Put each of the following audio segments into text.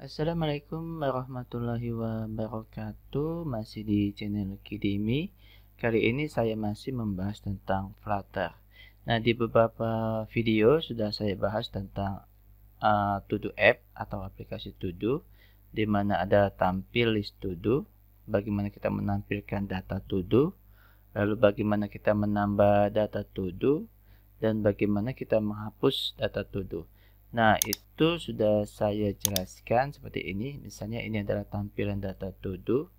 Assalamualaikum warahmatullahi wabarakatuh Masih di channel Kidimi Kali ini saya masih membahas tentang Flutter Nah di beberapa video sudah saya bahas tentang uh, To App atau aplikasi To di mana ada tampil list To Bagaimana kita menampilkan data To Lalu bagaimana kita menambah data To Dan bagaimana kita menghapus data To Nah, itu sudah saya jelaskan seperti ini. Misalnya ini adalah tampilan data todo.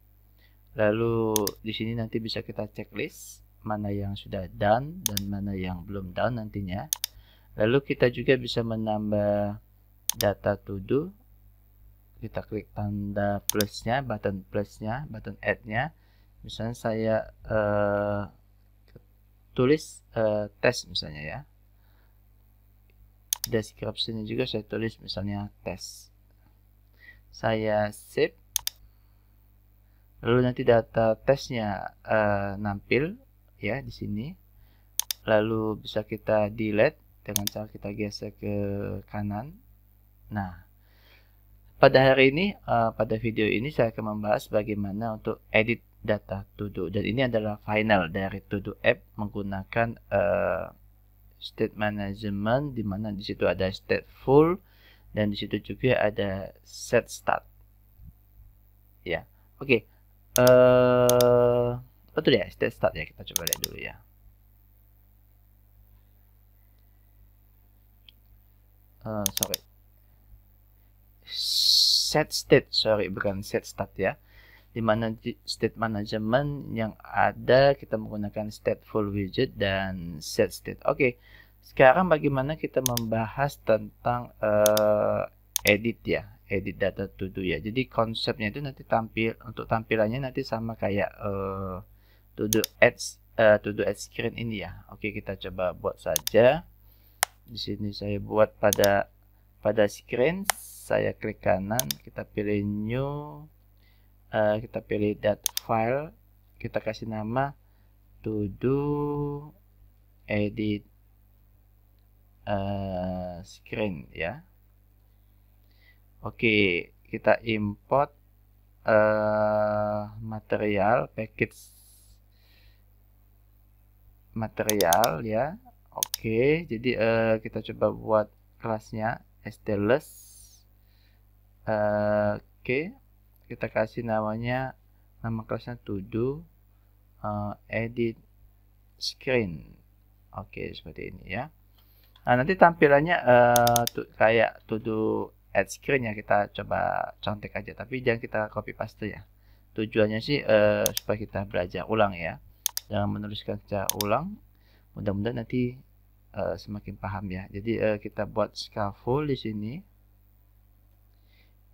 Lalu di sini nanti bisa kita checklist mana yang sudah done dan mana yang belum done nantinya. Lalu kita juga bisa menambah data todo. Kita klik tanda plusnya, button plusnya, button add-nya. Misalnya saya uh, tulis uh, eh, tes misalnya ya descriptionnya juga saya tulis misalnya tes saya save lalu nanti data tesnya uh, nampil ya di sini lalu bisa kita delete dengan cara kita geser ke kanan nah pada hari ini uh, pada video ini saya akan membahas bagaimana untuk edit data todo. dan ini adalah final dari todo app menggunakan uh, state management di mana di situ ada state full dan di situ juga ada set start. Ya. Oke. Okay. Eh, betul ya state start ya kita coba lihat dulu ya. Uh, sorry set state sorry bukan set start ya di mana state management yang ada kita menggunakan stateful widget dan set state. Oke, okay. sekarang bagaimana kita membahas tentang uh, edit ya, edit data to do ya. Jadi konsepnya itu nanti tampil untuk tampilannya nanti sama kayak uh, to do ads uh, to do ads screen ini ya. Oke, okay, kita coba buat saja. Di sini saya buat pada pada screen saya klik kanan, kita pilih new uh, kita pilih that file kita kasih nama to do edit uh, screen ya oke okay, kita import uh, material package material ya oke okay, jadi uh, kita coba buat kelasnya stless uh, oke okay kita kasih namanya nama kelasnya to do uh, eh, edit screen oke okay, seperti ini ya nah nanti tampilannya uh, eh, tuh, kayak to do add screen ya kita coba contek aja tapi jangan kita copy paste ya tujuannya sih uh, supaya kita belajar ulang ya jangan menuliskan secara ulang mudah-mudahan nanti uh, semakin paham ya jadi uh, kita buat scaffold di sini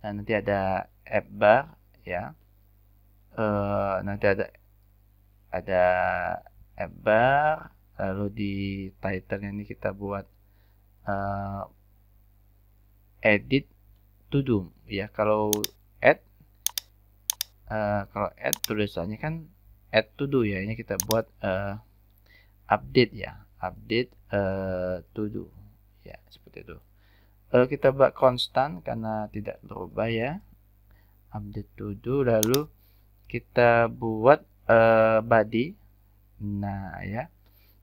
dan nah, nanti ada app bar ya uh, nanti ada ada app bar lalu di title ini kita buat uh, edit to do ya kalau add uh, kalau add tulisannya kan add to do ya ini kita buat uh, update ya update uh, to do ya seperti itu lalu kita buat konstan karena tidak berubah ya update to do lalu kita buat uh, eh, body nah ya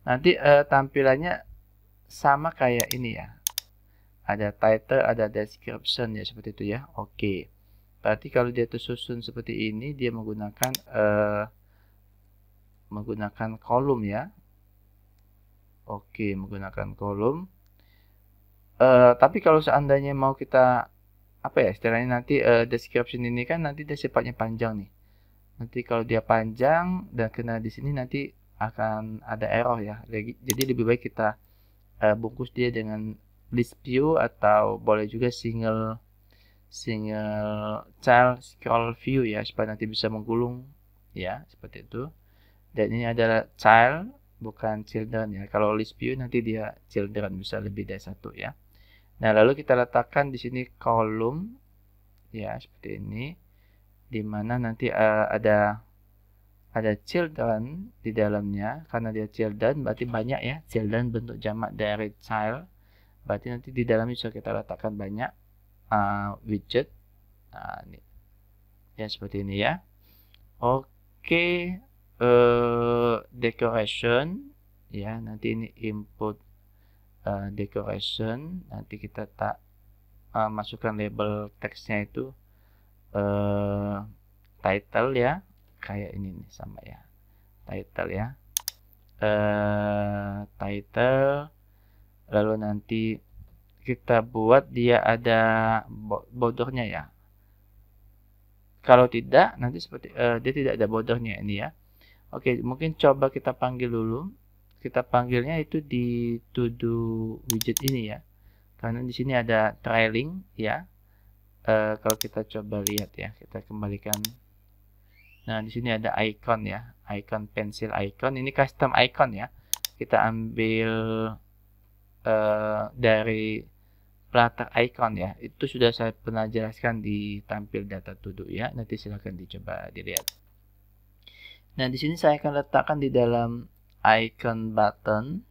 nanti uh, tampilannya sama kayak ini ya ada title ada description ya seperti itu ya oke okay. berarti kalau dia tersusun seperti ini dia menggunakan uh, menggunakan kolom ya oke okay, menggunakan kolom uh, tapi kalau seandainya mau kita apa ya istilahnya nanti uh, description ini kan nanti dia sifatnya panjang nih nanti kalau dia panjang dan kena di sini nanti akan ada error ya jadi lebih baik kita uh, bungkus dia dengan list view atau boleh juga single single child scroll view ya supaya nanti bisa menggulung ya seperti itu dan ini adalah child bukan children ya kalau list view nanti dia children bisa lebih dari satu ya Nah, lalu kita letakkan di sini kolom ya seperti ini di mana nanti uh, ada ada children di dalamnya karena dia children berarti banyak ya children bentuk jamak dari child berarti nanti di dalamnya bisa kita letakkan banyak uh, widget nah, ini. ya seperti ini ya oke okay. uh, eh, decoration ya nanti ini input uh, decoration nanti kita tak uh, masukkan label teksnya itu uh, title ya kayak ini nih sama ya title ya uh, title lalu nanti kita buat dia ada bodohnya ya kalau tidak nanti seperti uh, dia tidak ada bodohnya ini ya oke mungkin coba kita panggil dulu kita panggilnya itu di to do widget ini ya karena di sini ada trailing ya e, kalau kita coba lihat ya kita kembalikan nah di sini ada icon ya icon pensil icon ini custom icon ya kita ambil e, dari platter icon ya itu sudah saya pernah jelaskan di tampil data to ya nanti silahkan dicoba dilihat nah di sini saya akan letakkan di dalam icon button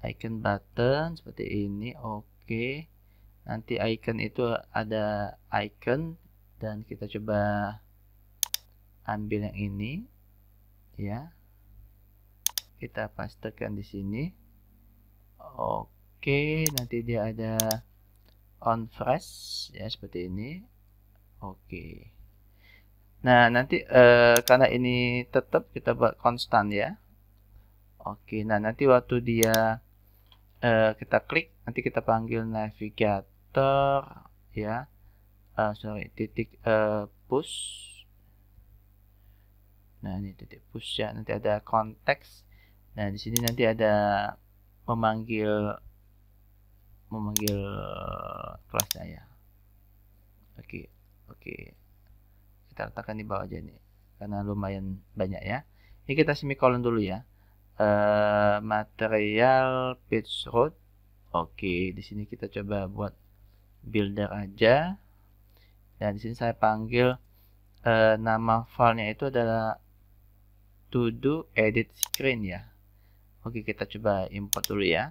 icon button seperti ini oke okay. nanti icon itu ada icon dan kita coba ambil yang ini ya kita pastekan di sini oke okay. nanti dia ada on fresh ya seperti ini oke okay. Nah, nanti uh, karena ini tetap kita buat konstan ya. Oke, nah nanti waktu dia uh, kita klik, nanti kita panggil navigator ya. Uh, sorry, titik uh, push. Nah, ini titik push ya. Nanti ada konteks. Nah, di sini nanti ada memanggil memanggil kelasnya saya Oke, oke kita letakkan di bawah aja nih karena lumayan banyak ya ini kita semicolon dulu ya uh, material pitch root oke okay, di sini kita coba buat builder aja dan di sini saya panggil uh, nama filenya itu adalah to do edit screen ya oke okay, kita coba import dulu ya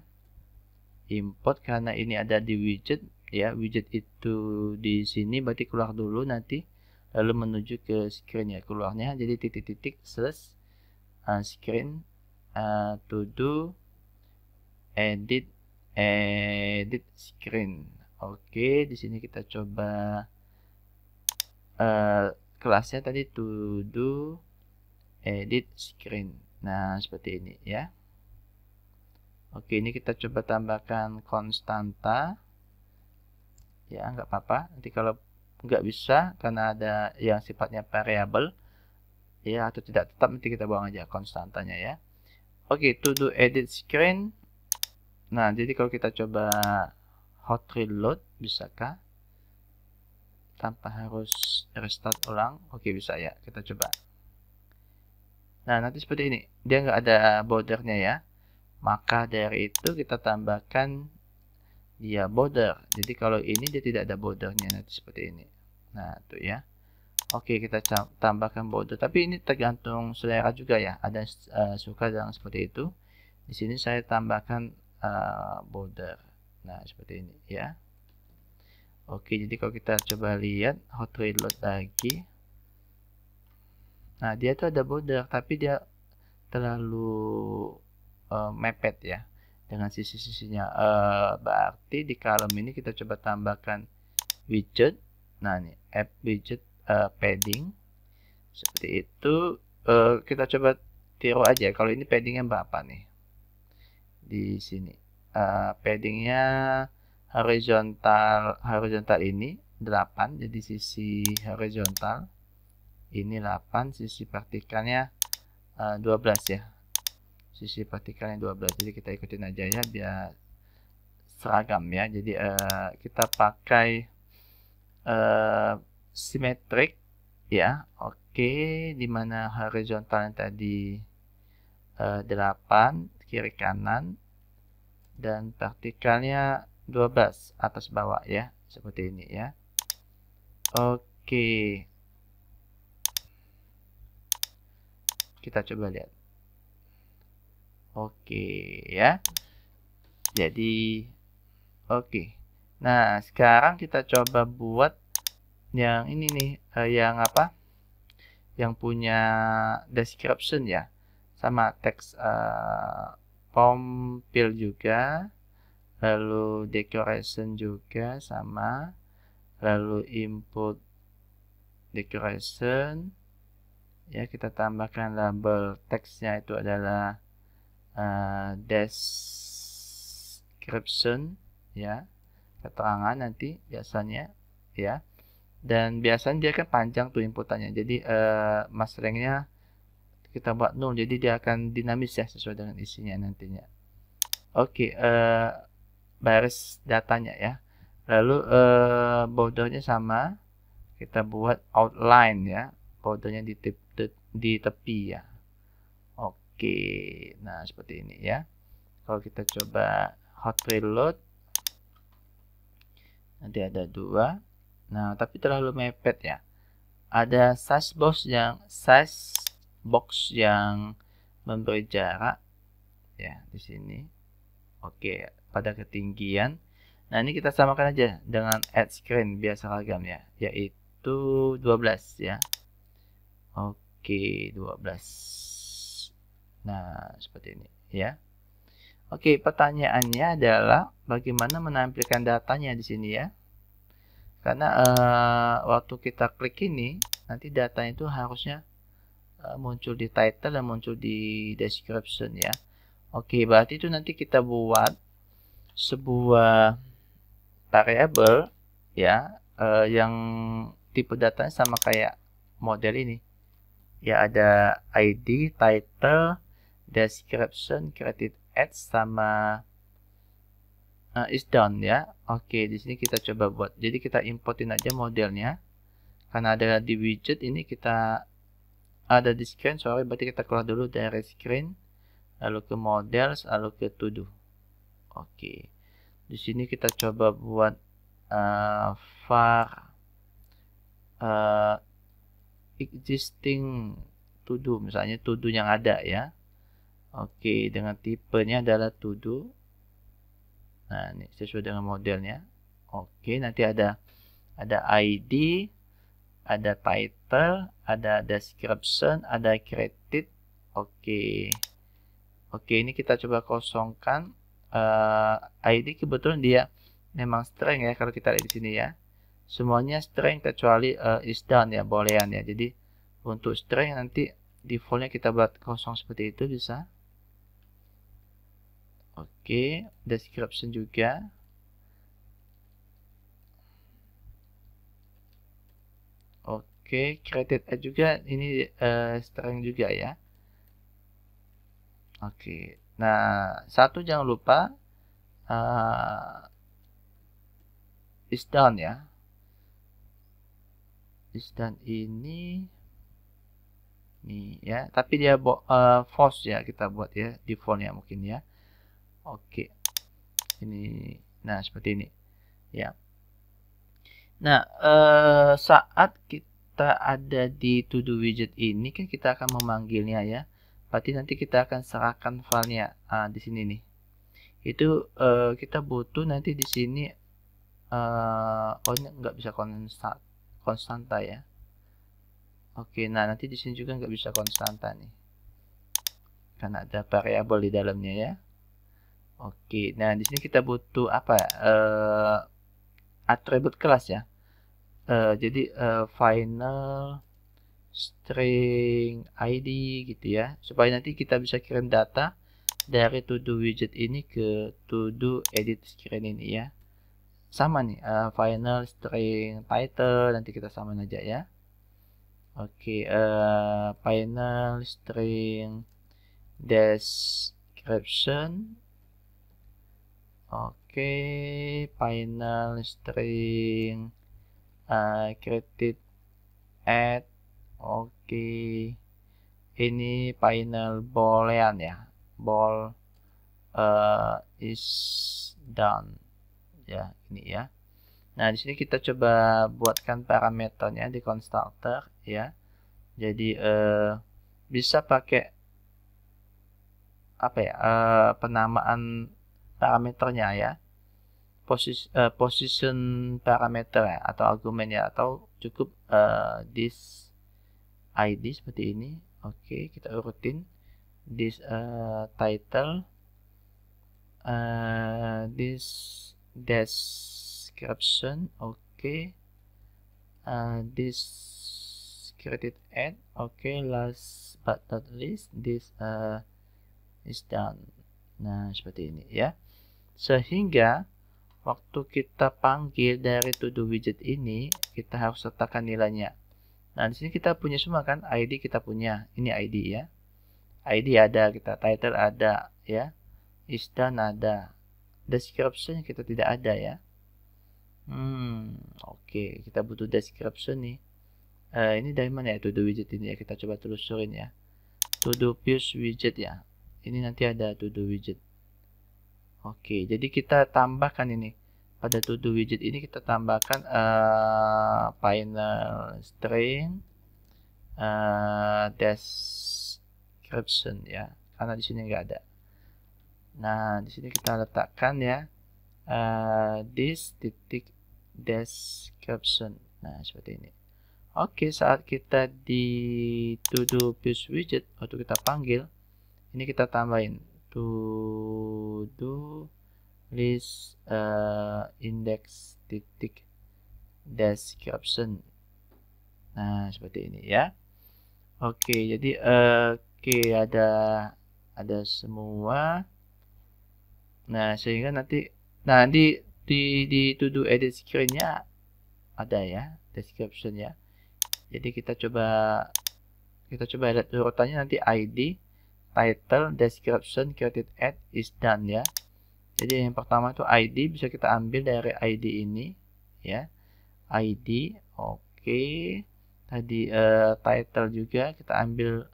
import karena ini ada di widget ya widget itu di sini berarti keluar dulu nanti lalu menuju ke screen ya keluarnya jadi titik-titik slash uh, screen uh, to do edit edit screen oke okay, di sini kita coba uh, kelasnya tadi to do edit screen nah seperti ini ya oke ini kita coba tambahkan konstanta ya nggak apa-apa nanti kalau nggak bisa karena ada yang sifatnya variabel ya atau tidak tetap nanti kita buang aja konstantanya ya oke okay, to do edit screen nah jadi kalau kita coba hot reload bisakah tanpa harus restart ulang oke okay, bisa ya kita coba nah nanti seperti ini dia nggak ada bordernya ya maka dari itu kita tambahkan dia border. Jadi kalau ini dia tidak ada bordernya nanti seperti ini. Nah, tuh ya. Oke, kita tambahkan border. Tapi ini tergantung selera juga ya. Ada uh, suka yang seperti itu. Di sini saya tambahkan uh, border. Nah, seperti ini ya. Oke, jadi kalau kita coba lihat hot reload lagi. Nah, dia tuh ada border tapi dia terlalu uh, mepet ya dengan sisi-sisinya. Uh, berarti di kolom ini kita coba tambahkan widget. Nah, ini app widget uh, padding. Seperti itu uh, kita coba tiru aja kalau ini paddingnya berapa nih. Di sini. Uh, paddingnya horizontal horizontal ini 8 jadi sisi horizontal ini 8 sisi vertikalnya uh, 12 ya sisi yang 12 jadi kita ikutin aja ya biar seragam ya jadi uh, kita pakai uh, simetrik ya oke okay. dimana horizontalnya tadi uh, eh, 8 kiri kanan dan vertikalnya 12 atas bawah ya seperti ini ya oke okay. kita coba lihat Oke ya. Jadi oke. Nah, sekarang kita coba buat yang ini nih, uh, yang apa? Yang punya description ya. Sama teks eh, form fill juga. Lalu decoration juga sama. Lalu input decoration ya kita tambahkan label teksnya itu adalah uh, description ya keterangan nanti biasanya ya dan biasanya dia kan panjang tuh inputannya jadi uh, mas rengnya kita buat nol jadi dia akan dinamis ya sesuai dengan isinya nantinya oke okay, uh, eh, baris datanya ya lalu uh, bordernya sama kita buat outline ya bordernya di, tip, di, di tepi ya Oke, Nah, seperti ini ya. Kalau kita coba hot reload, nanti ada dua. Nah, tapi terlalu mepet ya. Ada size box yang size box yang memberi jarak ya di sini. Oke, pada ketinggian. Nah, ini kita samakan aja dengan add screen biasa ragam ya, yaitu 12 ya. Oke, 12. Nah, seperti ini ya. Oke, pertanyaannya adalah bagaimana menampilkan datanya di sini ya. Karena uh, waktu kita klik ini, nanti data itu harusnya uh, muncul di title dan muncul di description ya. Oke, berarti itu nanti kita buat sebuah variable ya uh, yang tipe datanya sama kayak model ini. Ya ada ID, title, description credit ads sama uh, is done ya. Oke, okay, di sini kita coba buat. Jadi kita importin aja modelnya. Karena ada di widget ini kita ada di screen, sorry berarti kita keluar dulu dari screen lalu ke models, lalu ke todo. Oke. Okay. Di sini kita coba buat uh, var uh, existing todo misalnya todo yang ada ya. Oke, dengan tipenya adalah to Nah, ini sesuai dengan modelnya. Oke, nanti ada ada ID, ada title, ada description, ada credit. Oke. Oke, ini kita coba kosongkan uh, eh, ID kebetulan dia memang string ya kalau kita lihat di sini ya. Semuanya string kecuali uh, is done ya, boolean ya. Jadi untuk string nanti defaultnya kita buat kosong seperti itu bisa Oke, description juga. Oke, created ad juga ini uh, eh, string juga ya. Oke. Nah, satu jangan lupa uh, is done ya. Is done ini nih ya, tapi dia uh, eh, false ya kita buat ya ya mungkin ya. Oke. Ini nah seperti ini. Ya. Nah, eh, saat kita ada di to do widget ini kan kita akan memanggilnya ya. Berarti nanti kita akan serahkan filenya ah, di sini nih. Itu eh, kita butuh nanti di sini eh, oh nggak bisa konstant konstanta ya. Oke, nah nanti di sini juga nggak bisa konstanta nih. Karena ada variabel di dalamnya ya. Oke, nah di sini kita butuh apa? Uh, atribut kelas ya. Uh, jadi uh, final string ID gitu ya, supaya nanti kita bisa kirim data dari to do widget ini ke to do edit screen ini ya. Sama nih, uh, final string title nanti kita samain aja ya. Oke, okay, uh, final string description Oke, final string uh, credit add. Oke. Ini final boolean ya. Ball uh, is done. Ya, ini ya. Nah, di sini kita coba buatkan parameternya di constructor ya. Jadi uh, bisa pakai apa ya? Uh, penamaan parameternya ya posis uh, position parameter ya, atau argumen ya atau cukup uh, eh, this id seperti ini oke okay, kita urutin this uh, eh, title uh, this description oke okay. uh, this created ad oke okay. last but not least this uh, is done nah seperti ini ya sehingga waktu kita panggil dari todo widget ini, kita harus sertakan nilainya. Nah, di sini kita punya semua kan, ID kita punya. Ini ID ya. ID ada, kita title ada ya. Is ada. Description kita tidak ada ya. Hmm, oke, okay. kita butuh description nih. Uh, ini dari mana ya todo widget ini ya? Kita coba telusurin ya. todo views widget ya. Ini nanti ada todo widget. Oke, jadi kita tambahkan ini. Pada to widget ini kita tambahkan uh, final string uh, eh, description ya, karena di sini nggak ada. Nah, di sini kita letakkan ya uh, this titik description. Nah, seperti ini. Oke, saat kita di to do widget waktu kita panggil, ini kita tambahin to do list uh, index titik description nah seperti ini ya oke okay, jadi uh, oke okay, ada ada semua nah sehingga nanti nanti di di to do edit screennya ada ya description ya jadi kita coba kita coba lihat urutannya nanti ID title description created at is done ya jadi yang pertama itu ID bisa kita ambil dari ID ini ya ID oke okay. tadi uh, title juga kita ambil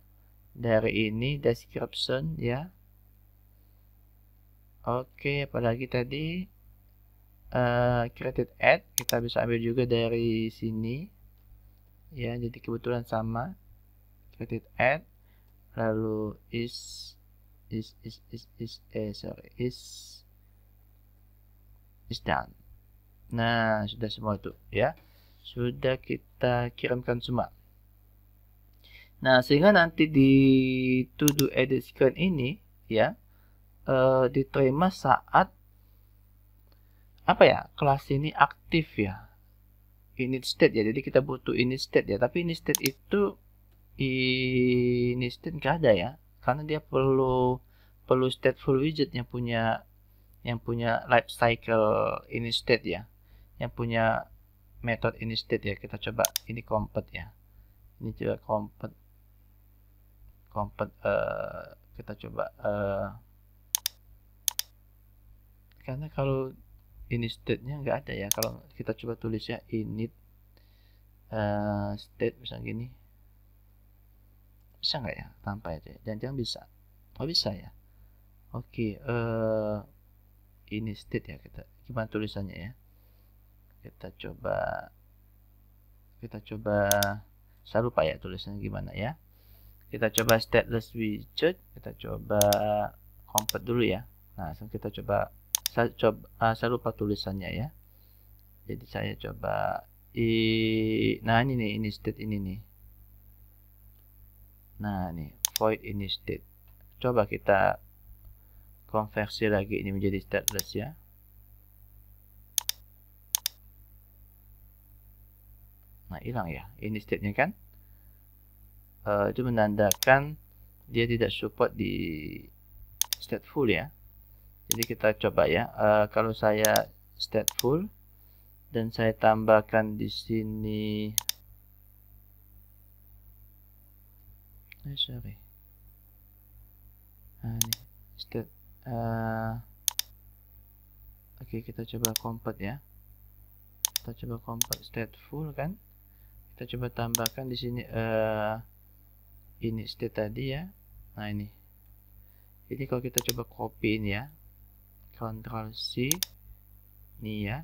dari ini description ya oke okay, apalagi tadi uh, eh, created ad kita bisa ambil juga dari sini ya jadi kebetulan sama created ad lalu is is is is is eh sorry is is done nah sudah semua itu ya sudah kita kirimkan semua nah sehingga nanti di to do edit screen ini ya eh, diterima saat apa ya kelas ini aktif ya ini state ya jadi kita butuh ini state ya tapi ini state itu ini state nggak ada ya karena dia perlu perlu stateful widget yang punya yang punya life cycle ini state ya yang punya method ini state ya kita coba ini kompet ya ini juga kompet kompet uh, kita coba uh, karena kalau ini state nya nggak ada ya kalau kita coba tulis ya init uh, state misalnya gini bisa nggak ya tanpa itu ya? jangan-jangan bisa oh bisa ya oke okay, uh, eh, ini state ya kita gimana tulisannya ya kita coba kita coba saya lupa ya tulisannya gimana ya kita coba stateless widget kita coba compute dulu ya nah kita coba saya coba uh, saya lupa tulisannya ya jadi saya coba i nah ini nih ini state ini nih Nah, ini void ini state. Coba kita konversi lagi ini menjadi stateless ya. Nah, hilang ya. Ini state-nya kan. Uh, itu menandakan dia tidak support di stateful ya. Jadi kita coba ya. Uh, kalau saya stateful dan saya tambahkan di sini Nice apa? Nah, ini state, uh, ah, oke kita coba compact ya. Kita coba compact state full kan. Kita coba tambahkan di sini uh, ini state tadi ya. Nah, ini. ini kalau kita coba copy ini ya. Ctrl C. Ini ya.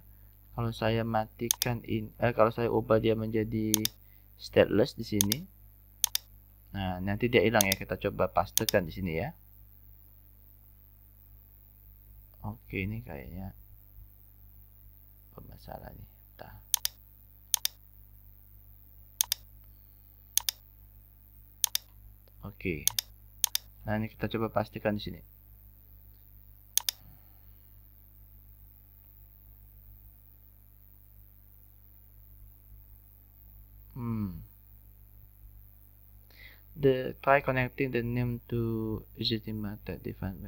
Kalau saya matikan in eh, kalau saya ubah dia menjadi stateless di sini Nah, nanti dia hilang ya. Kita coba pastekan di sini ya. Oke, ini kayaknya bermasalah nih. Entah. Oke. Nah, ini kita coba pastikan di sini. Hmm the try connecting the name to legitimate different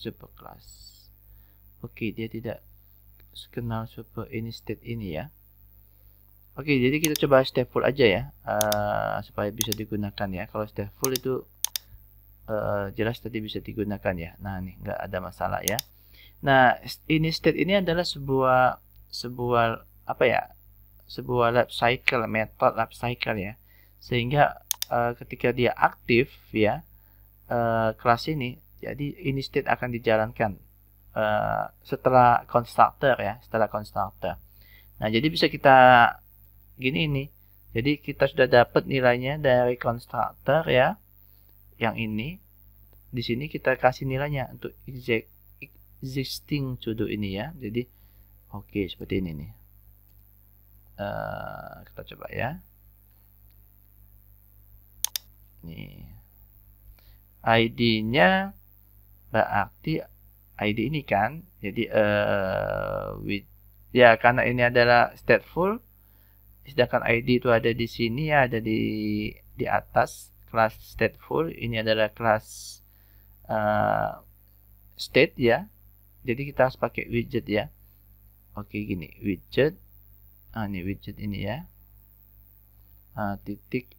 super class. Oke, okay, dia tidak kenal super ini state ini ya. Oke, okay, jadi kita coba stateful aja ya, uh, supaya bisa digunakan ya. Kalau stateful itu uh, jelas tadi bisa digunakan ya. Nah, nih nggak ada masalah ya. Nah, ini state ini adalah sebuah sebuah apa ya? Sebuah lab cycle, method lab cycle ya. Sehingga Eh, ketika dia aktif ya uh, kelas ini jadi ini state akan dijalankan uh, setelah constructor ya setelah constructor nah jadi bisa kita gini ini jadi kita sudah dapat nilainya dari constructor ya yang ini di sini kita kasih nilainya untuk exact existing to ini ya jadi oke okay, seperti ini nih uh, kita coba ya nih. ID-nya berarti ID ini kan. Jadi uh, with ya karena ini adalah stateful sedangkan ID itu ada di sini ya ada di di atas kelas stateful ini adalah kelas uh, state ya. Jadi kita harus pakai widget ya. Oke gini widget ah ini widget ini ya. Uh, titik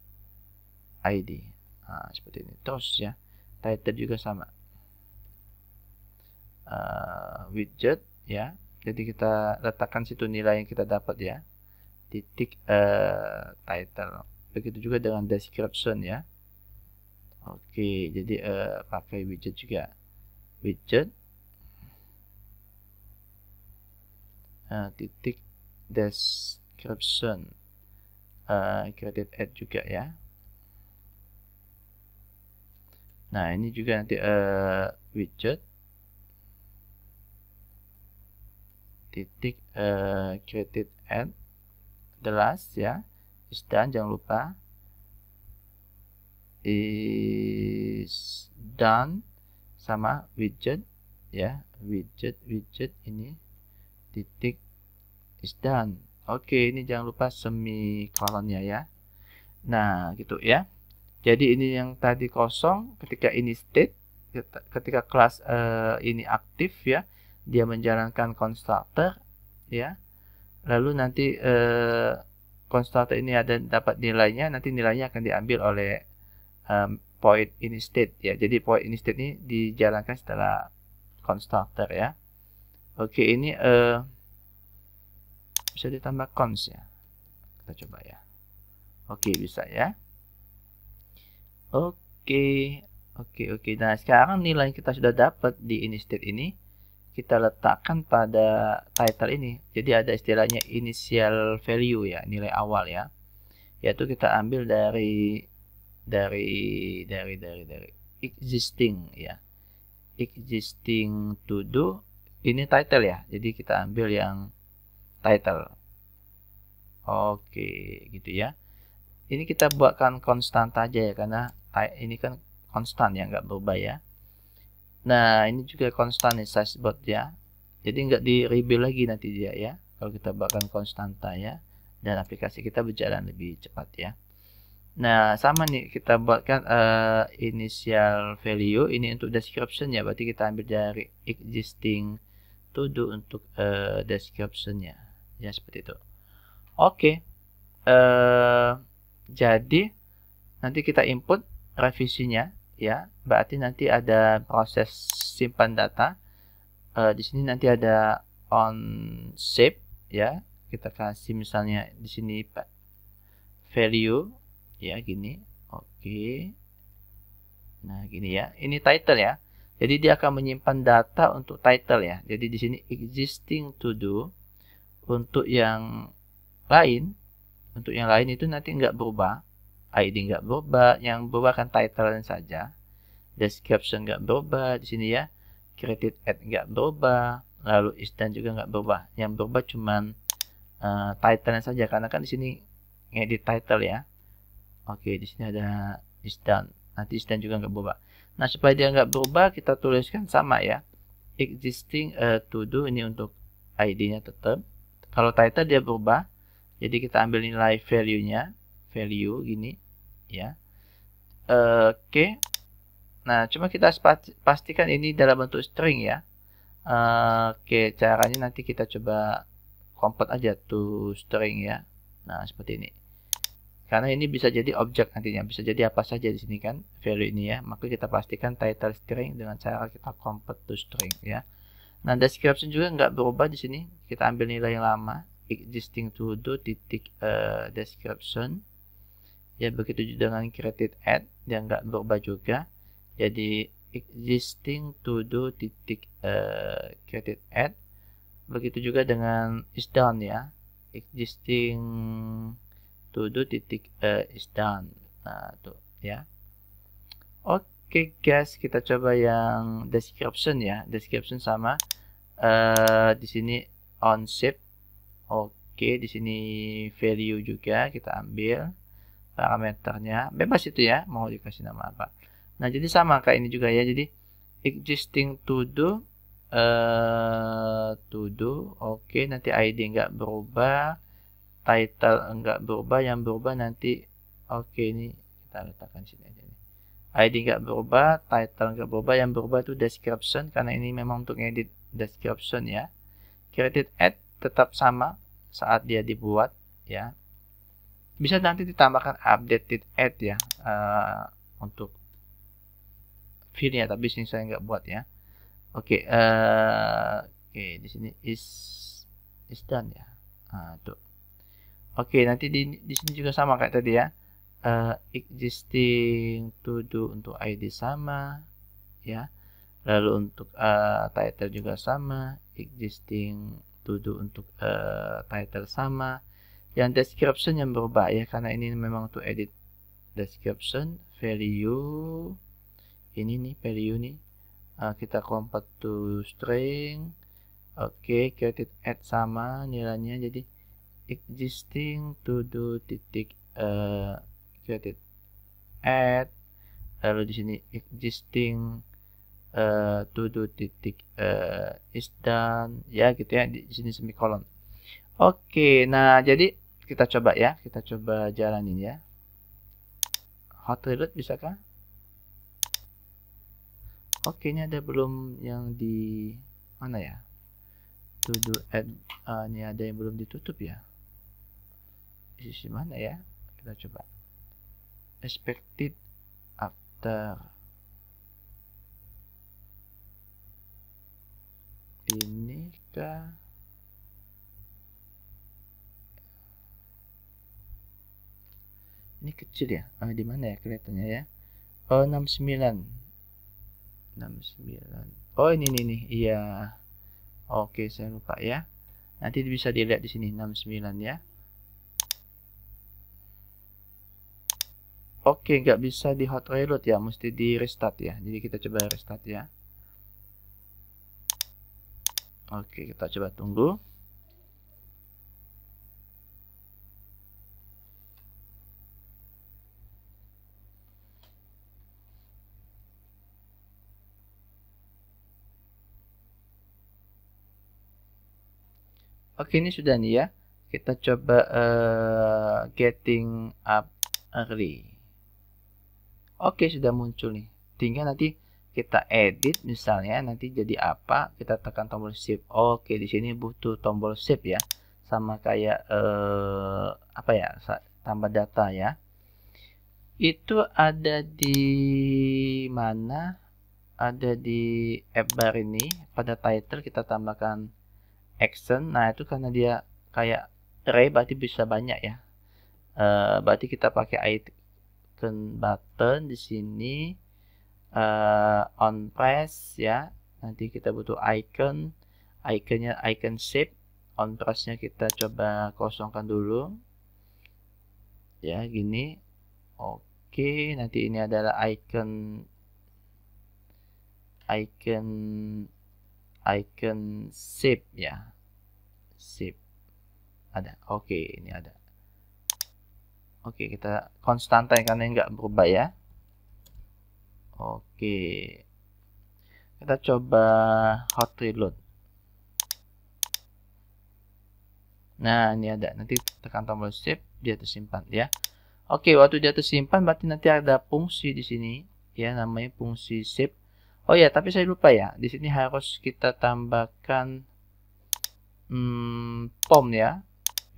ID nah, seperti ini terus ya title juga sama uh, widget ya jadi kita letakkan situ nilai yang kita dapat ya titik uh, title begitu juga dengan description ya oke jadi uh, pakai widget juga widget uh, titik description uh, credit add juga ya Nah, ini juga nanti uh, widget titik uh, eh, created at the last ya. Is done jangan lupa is done sama widget ya, widget widget ini titik is done. Oke, ini jangan lupa semi kolonnya ya. Nah, gitu ya. Jadi ini yang tadi kosong ketika ini state ketika kelas uh, ini aktif ya, dia menjalankan constructor ya. Lalu nanti uh, constructor ini ada dapat nilainya, nanti nilainya akan diambil oleh um, point ini state ya. Jadi point ini state ini dijalankan setelah constructor ya. Oke, ini uh, bisa ditambah cons ya. Kita coba ya. Oke, bisa ya. Oke, oke, oke. Nah, sekarang nilai kita sudah dapat di ini state ini, kita letakkan pada title ini. Jadi ada istilahnya initial value ya, nilai awal ya. Yaitu kita ambil dari dari dari dari dari existing ya. Existing to do ini title ya. Jadi kita ambil yang title. Oke, gitu ya ini kita buatkan konstan aja ya karena ini kan konstan ya nggak berubah ya nah ini juga konstan nih size board ya jadi nggak di rebuild lagi nanti dia ya kalau kita buatkan konstanta ya dan aplikasi kita berjalan lebih cepat ya nah sama nih kita buatkan uh, initial value ini untuk description ya berarti kita ambil dari existing to do untuk uh, ya ya seperti itu oke okay. uh, eh, jadi nanti kita input revisinya ya. Berarti nanti ada proses simpan data. Uh, di sini nanti ada on shape ya. Kita kasih misalnya di sini value ya gini. Oke. Nah, gini ya. Ini title ya. Jadi dia akan menyimpan data untuk title ya. Jadi di sini existing to do untuk yang lain untuk yang lain itu nanti nggak berubah ID nggak berubah yang berubah kan title saja description nggak berubah di sini ya credit ad nggak berubah lalu istan juga nggak berubah yang berubah cuman uh, eh, title saja karena kan di sini ngedit title ya oke di sini ada istan nanti istan juga nggak berubah nah supaya dia nggak berubah kita tuliskan sama ya existing uh, to do ini untuk ID-nya tetap kalau title dia berubah jadi kita ambil nilai value-nya, value gini ya. Uh, Oke. Okay. Nah, cuma kita pastikan ini dalam bentuk string ya. Uh, Oke, okay. caranya nanti kita coba convert aja to string ya. Nah, seperti ini. Karena ini bisa jadi objek nantinya, bisa jadi apa saja di sini kan value ini ya. Maka kita pastikan title string dengan cara kita convert to string ya. Nah, description juga nggak berubah di sini. Kita ambil nilai yang lama existing to do titik uh, description ya begitu juga dengan created add yang nggak berubah juga jadi existing to do titik uh, created at begitu juga dengan is done ya existing to do titik uh, is done nah tuh ya oke okay, guys kita coba yang description ya description sama uh, di sini on shape Oke, di sini value juga kita ambil parameternya. Bebas itu ya, mau dikasih nama apa. Nah, jadi sama kayak ini juga ya. Jadi existing to do uh, to do. Oke, nanti ID enggak berubah, title enggak berubah, yang berubah nanti oke ini kita letakkan sini aja nih. ID enggak berubah, title enggak berubah, yang berubah itu description karena ini memang untuk edit description ya. Created at tetap sama saat dia dibuat ya bisa nanti ditambahkan updated ad ya uh, untuk fee tapi sini saya nggak buat ya oke okay, uh, eh, oke okay, di sini is is done ya nah, oke okay, nanti di di sini juga sama kayak tadi ya uh, existing to do untuk id sama ya lalu untuk uh, title juga sama existing dituduh untuk uh, title sama yang description yang berubah ya karena ini memang untuk edit description value ini nih value nih uh, kita convert to string oke okay, created add sama nilainya jadi existing to do titik uh, created add lalu di sini existing eh, tuduh titik uh, eh, is done ya gitu ya di sini semicolon oke nah jadi kita coba ya kita coba jalanin ya hot reload bisakah oke ini ada belum yang di mana ya to uh, eh, ini ada yang belum ditutup ya di sisi mana ya kita coba expected after ini ke, ini kecil ya ah, di mana ya kelihatannya ya oh 69 69 oh ini ini nih iya oke saya lupa ya nanti bisa dilihat di sini 69 ya oke nggak bisa di hot reload ya mesti di restart ya jadi kita coba restart ya Oke, kita coba tunggu. Oke, ini sudah nih ya. Kita coba uh, getting up early. Oke, sudah muncul nih. Tinggal nanti kita edit misalnya nanti jadi apa kita tekan tombol shift oke di sini butuh tombol shift ya sama kayak eh, apa ya tambah data ya itu ada di mana ada di app bar ini pada title kita tambahkan action nah itu karena dia kayak array berarti bisa banyak ya eh, berarti kita pakai icon button di sini uh, on press ya nanti kita butuh icon iconnya icon shape on pressnya kita coba kosongkan dulu ya gini oke nanti ini adalah icon icon icon shape ya shape ada oke ini ada oke kita konstantain karena nggak berubah ya Oke. Kita coba hot reload. Nah, ini ada. Nanti tekan tombol save, dia tersimpan ya. Oke, waktu dia tersimpan berarti nanti ada fungsi di sini ya namanya fungsi save. Oh ya, tapi saya lupa ya. Di sini harus kita tambahkan hmm, ya.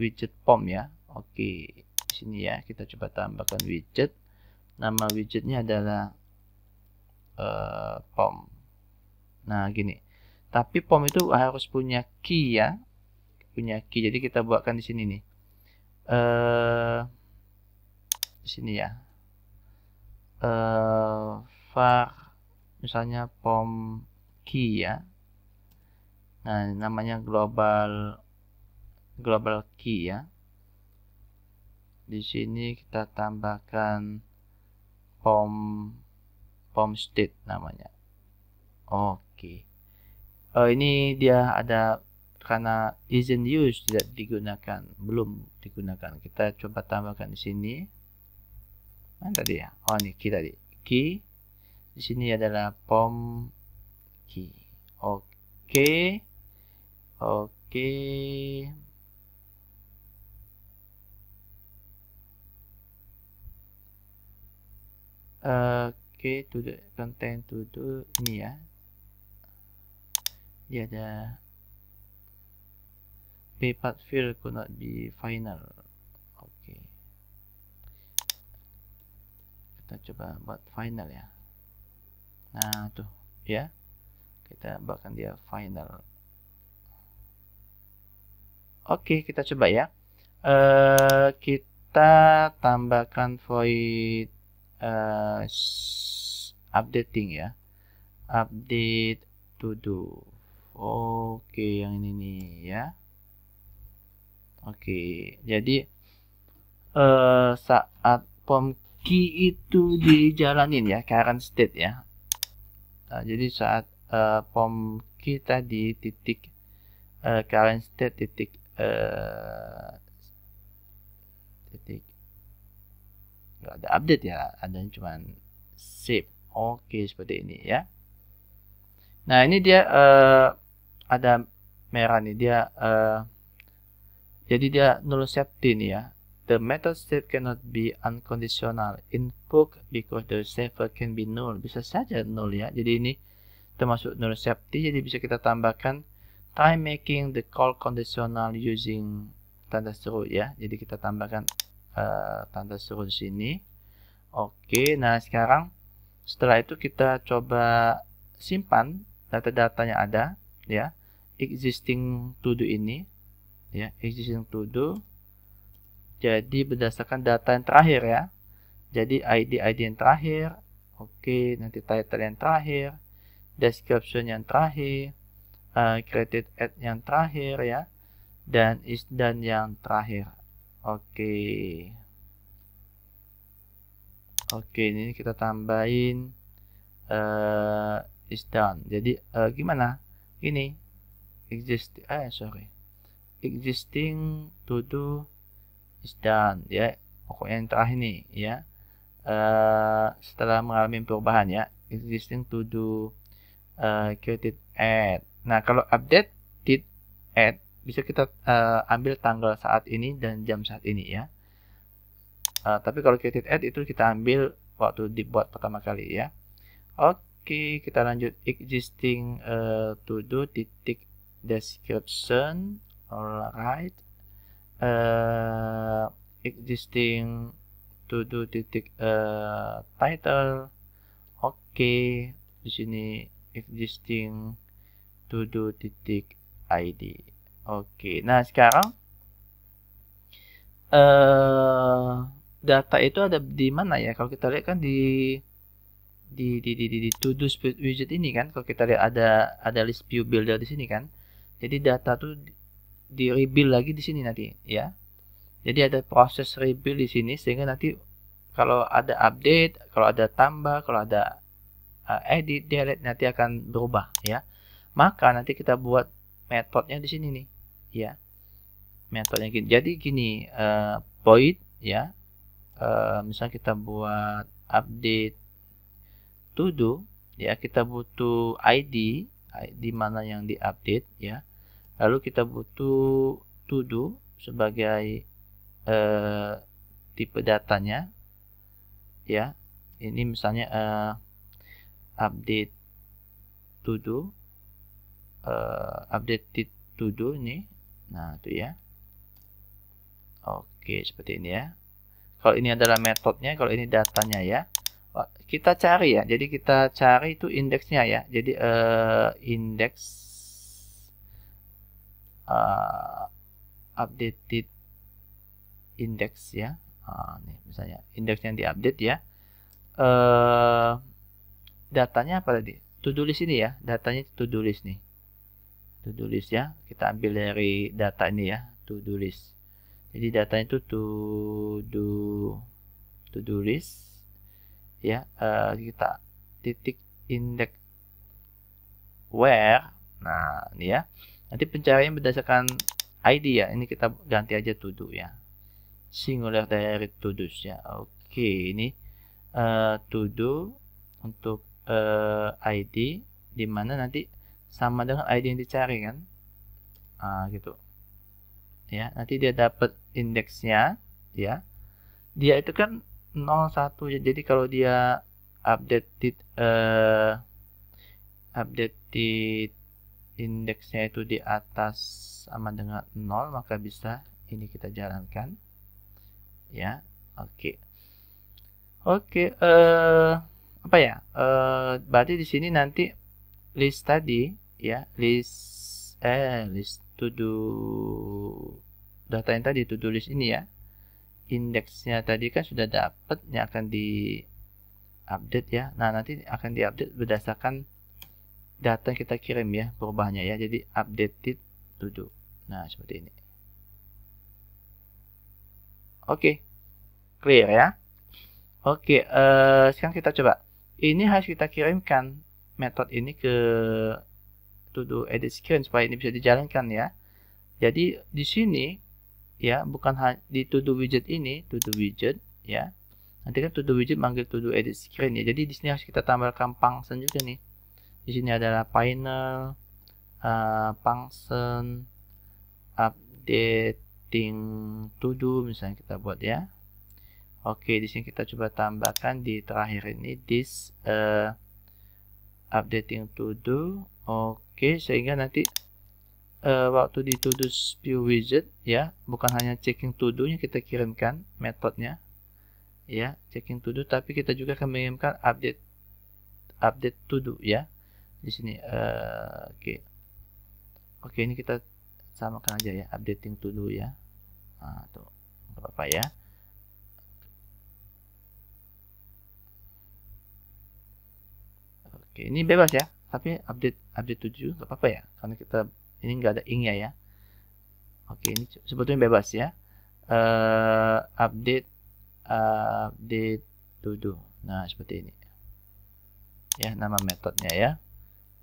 Widget pom ya. Oke, di sini ya kita coba tambahkan widget. Nama widgetnya adalah Eh, POM. Nah, gini. Tapi POM itu harus punya key ya. Punya key. Jadi kita buatkan di sini nih. Eh di sini ya. Far eh, var misalnya POM key ya. Nah, namanya global global key ya. Di sini kita tambahkan POM State namanya. Oke. Okay. Uh, eh, ini dia ada karena isn't used tidak digunakan, belum digunakan. Kita coba tambahkan di sini. Mana tadi ya? Oh, ini key tadi. Key. Di sini adalah pom key. Oke. Okay. Oke. Okay. Uh, eh, Oke, okay, konten to do ini ya. Dia ada Paypad field could not be final. Oke. Okay. Kita coba buat final ya. Nah, tuh ya. Kita bahkan dia final. Oke, okay, kita coba ya. Uh, kita tambahkan void uh, updating ya update to do oke okay, yang ini nih ya oke okay, jadi uh, saat form key itu dijalanin ya current state ya nah, jadi saat uh, eh, form key tadi titik uh, current state titik uh, titik nggak ada update ya ada yang cuma save oke okay, seperti ini ya nah ini dia uh, ada merah nih dia uh, jadi dia null safety nih ya the method save cannot be unconditional invoke because the saver can be null bisa saja null ya jadi ini termasuk null safety jadi bisa kita tambahkan time making the call conditional using tanda seru ya jadi kita tambahkan uh, eh, tanda turun sini oke nah sekarang setelah itu kita coba simpan data-data yang ada ya existing to do ini ya existing to do jadi berdasarkan data yang terakhir ya jadi ID ID yang terakhir oke nanti title yang terakhir description yang terakhir uh, credit at yang terakhir ya dan is dan yang terakhir Oke. Oke, ini kita tambahin uh, is done. Jadi uh, gimana? Ini exist eh sorry. Existing to do is done ya. Pokoknya yang terakhir ini ya. Uh, setelah mengalami perubahan ya, existing to do uh, created add. Nah, kalau update did add bisa kita uh, ambil tanggal saat ini dan jam saat ini ya. Uh, tapi kalau created at itu kita ambil waktu dibuat pertama kali ya. Oke, kita lanjut existing uh, to do titik description alright uh, existing to do titik uh, title oke okay. di sini existing to do titik id ya. Oke, nah sekarang uh, data itu ada di mana ya? Kalau kita lihat kan di di di di di, di to do widget ini kan, kalau kita lihat ada ada list view builder di sini kan. Jadi data tuh di rebuild lagi di sini nanti ya. Jadi ada proses rebuild di sini sehingga nanti kalau ada update, kalau ada tambah, kalau ada uh, edit, delete nanti akan berubah ya. Maka nanti kita buat metodenya di sini nih ya metodenya gini jadi gini uh, eh, void ya uh, eh, misalnya kita buat update to do ya kita butuh ID di mana yang diupdate ya lalu kita butuh to do sebagai uh, tipe datanya ya ini misalnya uh, update to do uh, updated to do ini Nah, itu ya. Oke, seperti ini ya. Kalau ini adalah metodenya, kalau ini datanya ya. Kita cari ya. Jadi kita cari itu indeksnya ya. Jadi uh, indeks uh, updated index ya. Uh, nih misalnya indeks yang diupdate ya. Uh, datanya apa tadi? To do ini ya. Datanya to do nih to do list ya kita ambil dari data ini ya to do list jadi data itu to do to do list ya uh, kita titik index where nah ini ya nanti pencarian berdasarkan ID ya ini kita ganti aja to do ya singular dari to do ya oke ini uh, eh, to do untuk uh, eh, ID dimana nanti sama dengan ID yang dicari kan uh, gitu ya nanti dia dapat indeksnya ya dia itu kan 01 ya. jadi kalau dia updated uh, eh, updated indeksnya itu di atas sama dengan 0 maka bisa ini kita jalankan ya oke okay. oke okay, uh, eh, apa ya uh, berarti di sini nanti list tadi ya list eh list to do data yang tadi to do list ini ya indeksnya tadi kan sudah dapat yang akan di update ya nah nanti akan diupdate berdasarkan data yang kita kirim ya perubahannya ya jadi updated to do nah seperti ini oke okay. clear ya oke okay, uh, eh, sekarang kita coba ini harus kita kirimkan metode ini ke to do edit sequence supaya ini bisa dijalankan ya. Jadi di sini ya bukan di to do widget ini to do widget ya. Nanti kan to do widget manggil to do edit screen ya. Jadi di sini harus kita tambahkan function juga nih. Di sini adalah final uh, eh, function updating to do misalnya kita buat ya. Oke, di sini kita coba tambahkan di terakhir ini this uh, updating to do. Oke. Oke, sehingga nanti uh, waktu di to do spew widget ya, bukan hanya checking to do-nya kita kirimkan metodenya. Ya, checking to do tapi kita juga akan mengirimkan update update to do ya. Di sini uh, oke. Okay. Oke, okay, ini kita samakan aja ya, updating to do ya. Nah, tuh. Enggak apa-apa ya. Oke, ini bebas ya tapi update update 7 nggak apa-apa ya karena kita ini nggak ada ingnya ya oke ini sebetulnya bebas ya uh, update uh, update to nah seperti ini ya nama metodenya ya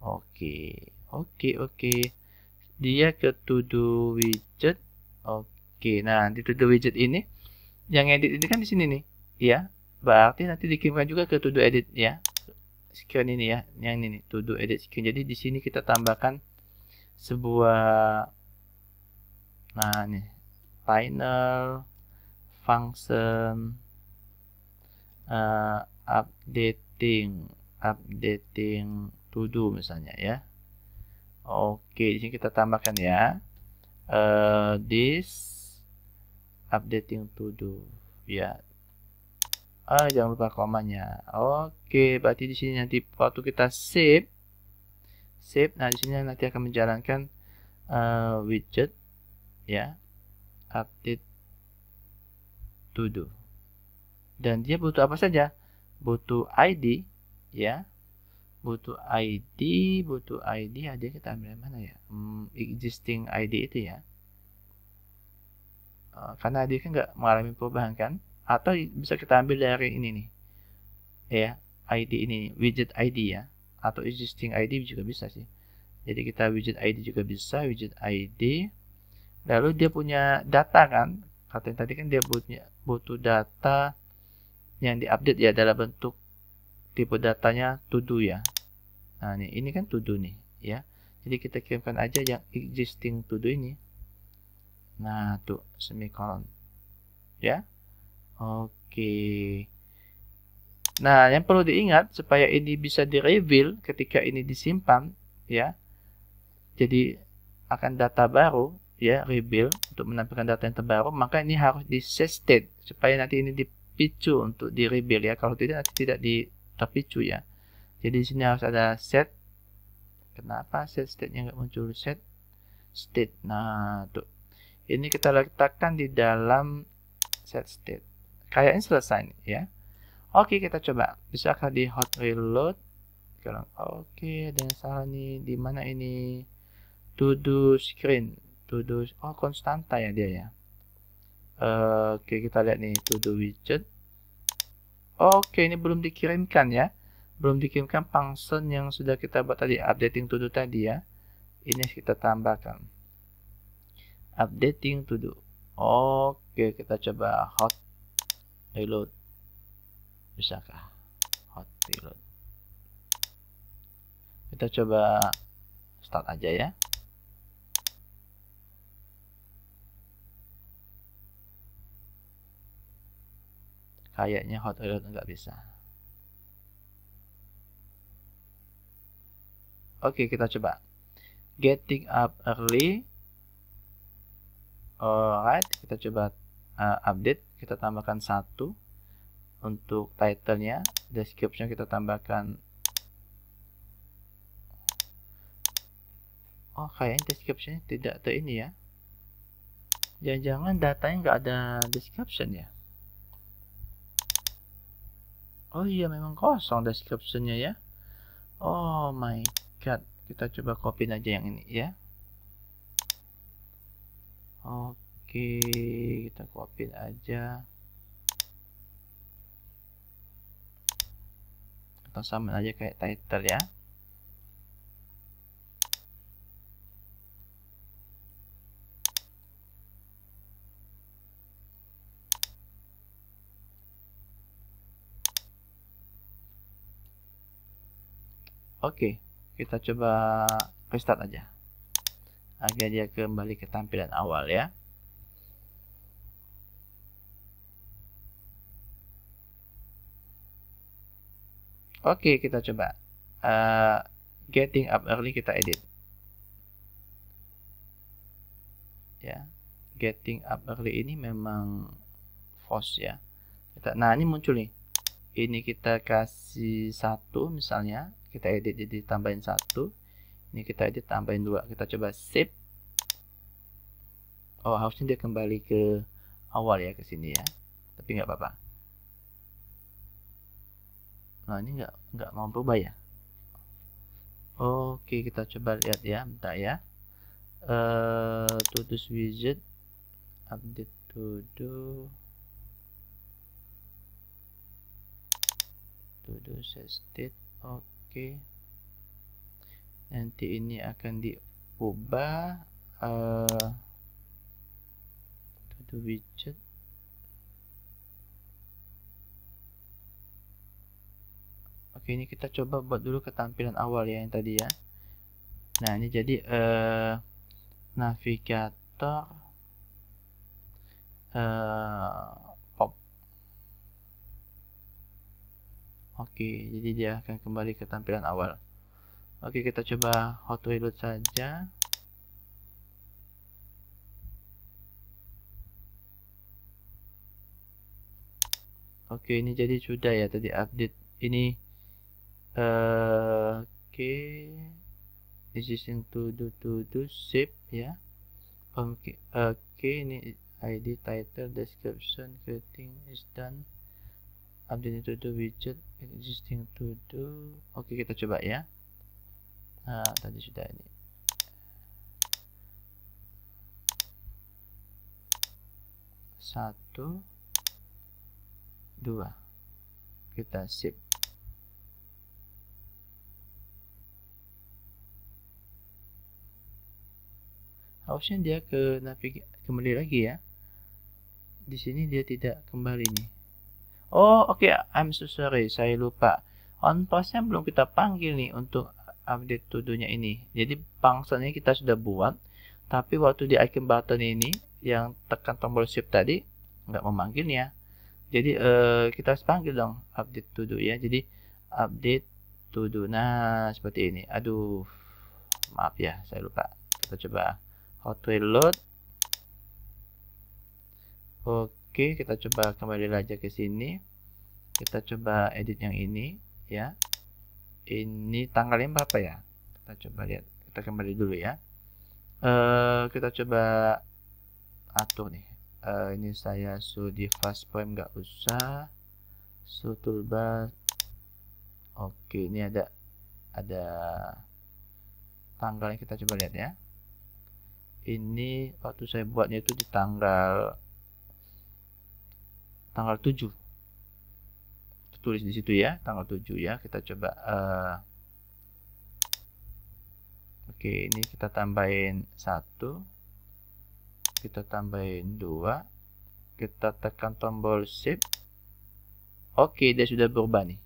oke oke oke dia ke to widget oke nah di to widget ini yang edit ini kan di sini nih ya berarti nanti dikirimkan juga ke to edit ya screen ini ya, yang ini to do edit screen. Jadi di sini kita tambahkan sebuah nah ini final function uh, updating updating to do misalnya ya. Oke, di sini kita tambahkan ya. Uh, this updating to do ya Ah, jangan lupa komanya. Oke, berarti di sini nanti waktu kita save save. Nah, di sini nanti akan menjalankan uh, widget ya. Update to do. Dan dia butuh apa saja? Butuh ID ya. Butuh ID, butuh ID. Ada kita ambil yang mana ya? Hmm, existing ID itu ya. Eh, karena ID kan nggak mengalami perubahan kan? atau bisa kita ambil dari ini nih ya ID ini widget ID ya atau existing ID juga bisa sih jadi kita widget ID juga bisa widget ID lalu dia punya data kan katanya tadi kan dia butuh butuh data yang diupdate ya dalam bentuk tipe datanya to do ya nah ini ini kan to do nih ya jadi kita kirimkan aja yang existing to do ini nah tuh semicolon ya Oke. Nah, yang perlu diingat supaya ini bisa di-reveal ketika ini disimpan, ya. Jadi akan data baru, ya, reveal untuk menampilkan data yang terbaru, maka ini harus di state supaya nanti ini dipicu untuk di-reveal ya. Kalau tidak nanti tidak di terpicu ya. Jadi di sini harus ada set. Kenapa set state-nya nggak muncul set state? Nah, tuh. Ini kita letakkan di dalam set state. Kayaknya selesai nih ya. Oke, kita coba. Bisakah di hot reload? Oke, Oke, ada yang salah nih. Di mana ini? To do screen. To do. Oh, konstanta ya dia ya. Uh, oke, kita lihat nih. To do widget. Oke, ini belum dikirimkan ya. Belum dikirimkan function yang sudah kita buat tadi. Updating to do tadi ya. Ini kita tambahkan. Updating to do. Oke, kita coba hot reload bisakah hot reload kita coba start aja ya kayaknya hot reload nggak bisa oke kita coba getting up early alright kita coba uh, update kita tambahkan satu untuk titlenya description kita tambahkan oh kayaknya description tidak ada ini ya jangan-jangan datanya nggak ada description ya oh iya memang kosong descriptionnya ya oh my god kita coba copy aja yang ini ya oke Oke, kita copy aja. Kita sama aja kayak title ya. Oke, kita coba restart aja. Agar dia kembali ke tampilan awal ya. Oke, okay, kita coba. Uh, getting up early kita edit. Ya, getting up early ini memang false ya. Kita, nah ini muncul nih. Ini kita kasih satu misalnya, kita edit jadi tambahin satu. Ini kita edit tambahin dua. Kita coba save. Oh harusnya dia kembali ke awal ya ke sini ya. Tapi nggak apa-apa nah ini nggak nggak mau berubah ya oke kita coba lihat ya bentar ya eh uh, to widget update to do to do set state oke nanti ini akan diubah uh, to do widget Oke, ini kita coba buat dulu ketampilan awal ya yang tadi ya. Nah, ini jadi eh navigator eh pop. Oke, jadi dia akan kembali ke tampilan awal. Oke, kita coba hot reload saja. Oke, ini jadi sudah ya tadi update ini oke okay. existing to do to do ya oke okay. okay, ini id title description creating is done update to do widget existing to do oke okay, kita coba ya nah, tadi sudah ini satu dua kita sip harusnya dia ke navig kembali lagi ya di sini dia tidak kembali nih oh oke okay. I'm so sorry saya lupa on pause belum kita panggil nih untuk update tuduhnya ini jadi pangsanya kita sudah buat tapi waktu di icon button ini yang tekan tombol shift tadi nggak memanggilnya jadi uh, kita harus panggil dong update to ya jadi update to nah seperti ini aduh maaf ya saya lupa kita coba Hot reload. Oke, kita coba kembali lagi ke sini. Kita coba edit yang ini, ya. Ini tanggalnya berapa ya? Kita coba lihat. Kita kembali dulu ya. Eh, kita coba atur nih. E, ini saya su di fast point nggak usah. Su toolbar. Oke, ini ada ada tanggalnya kita coba lihat ya ini waktu saya buatnya itu di tanggal tanggal 7 tertulis di situ ya tanggal 7 ya kita coba uh, oke okay, ini kita tambahin satu kita tambahin dua kita tekan tombol shift oke okay, dia sudah berubah nih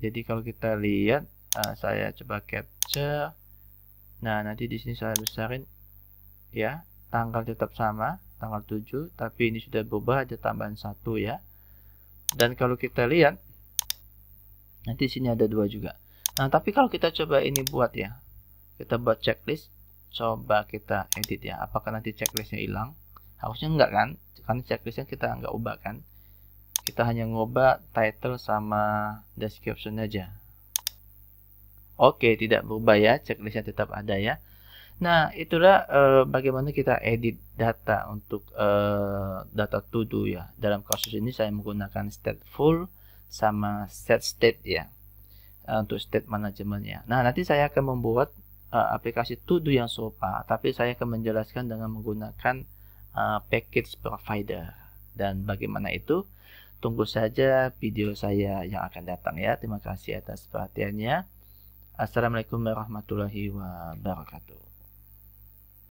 jadi kalau kita lihat uh, saya coba capture nah nanti di sini saya besarin ya tanggal tetap sama tanggal 7 tapi ini sudah berubah ada tambahan satu ya dan kalau kita lihat nanti sini ada dua juga nah tapi kalau kita coba ini buat ya kita buat checklist coba kita edit ya apakah nanti checklistnya hilang harusnya enggak kan karena checklistnya kita enggak ubah kan kita hanya ngubah title sama description aja oke tidak berubah ya checklistnya tetap ada ya Nah, itulah uh, bagaimana kita edit data untuk uh, data to do ya. Dalam kasus ini saya menggunakan stateful sama set state ya. Uh, untuk state manajemennya. Nah, nanti saya akan membuat uh, aplikasi to do yang serupa, tapi saya akan menjelaskan dengan menggunakan uh, package provider. Dan bagaimana itu? Tunggu saja video saya yang akan datang ya. Terima kasih atas perhatiannya. Assalamualaikum warahmatullahi wabarakatuh.